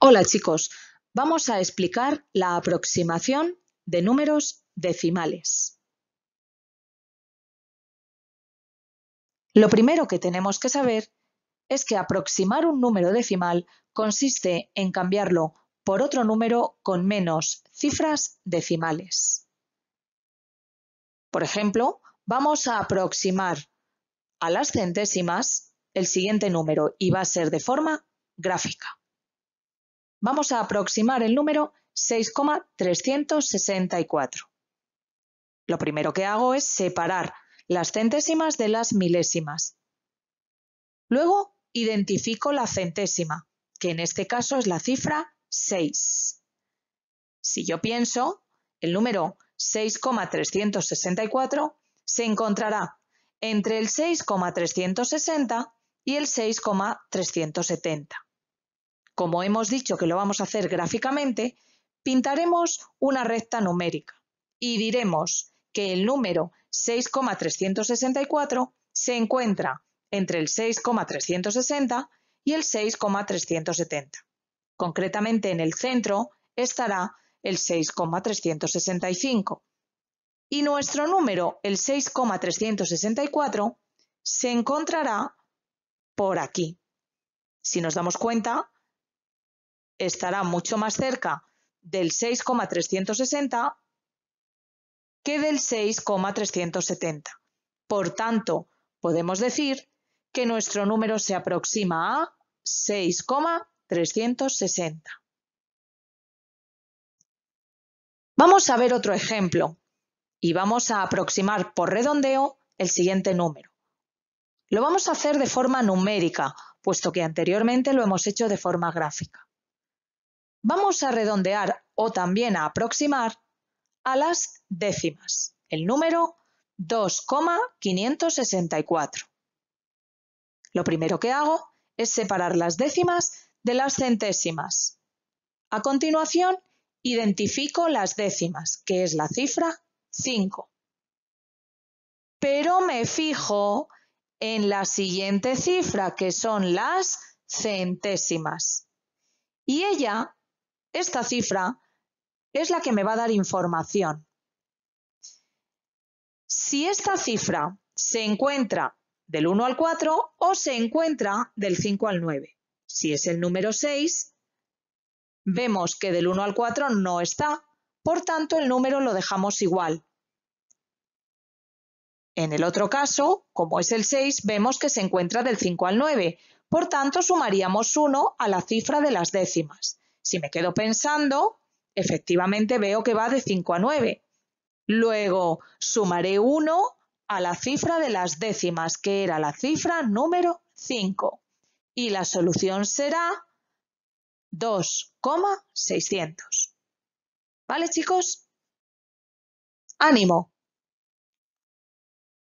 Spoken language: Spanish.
Hola chicos, vamos a explicar la aproximación de números decimales. Lo primero que tenemos que saber es que aproximar un número decimal consiste en cambiarlo por otro número con menos cifras decimales. Por ejemplo, vamos a aproximar a las centésimas el siguiente número y va a ser de forma gráfica vamos a aproximar el número 6,364. Lo primero que hago es separar las centésimas de las milésimas. Luego identifico la centésima, que en este caso es la cifra 6. Si yo pienso, el número 6,364 se encontrará entre el 6,360 y el 6,370 como hemos dicho que lo vamos a hacer gráficamente, pintaremos una recta numérica y diremos que el número 6,364 se encuentra entre el 6,360 y el 6,370. Concretamente en el centro estará el 6,365. Y nuestro número, el 6,364, se encontrará por aquí. Si nos damos cuenta, estará mucho más cerca del 6,360 que del 6,370. Por tanto, podemos decir que nuestro número se aproxima a 6,360. Vamos a ver otro ejemplo y vamos a aproximar por redondeo el siguiente número. Lo vamos a hacer de forma numérica, puesto que anteriormente lo hemos hecho de forma gráfica vamos a redondear o también a aproximar a las décimas, el número 2,564. Lo primero que hago es separar las décimas de las centésimas. A continuación, identifico las décimas, que es la cifra 5. Pero me fijo en la siguiente cifra, que son las centésimas. Y ella esta cifra es la que me va a dar información. Si esta cifra se encuentra del 1 al 4 o se encuentra del 5 al 9. Si es el número 6, vemos que del 1 al 4 no está, por tanto el número lo dejamos igual. En el otro caso, como es el 6, vemos que se encuentra del 5 al 9, por tanto sumaríamos 1 a la cifra de las décimas. Si me quedo pensando, efectivamente veo que va de 5 a 9. Luego sumaré 1 a la cifra de las décimas, que era la cifra número 5. Y la solución será 2,600. ¿Vale, chicos? ¡Ánimo!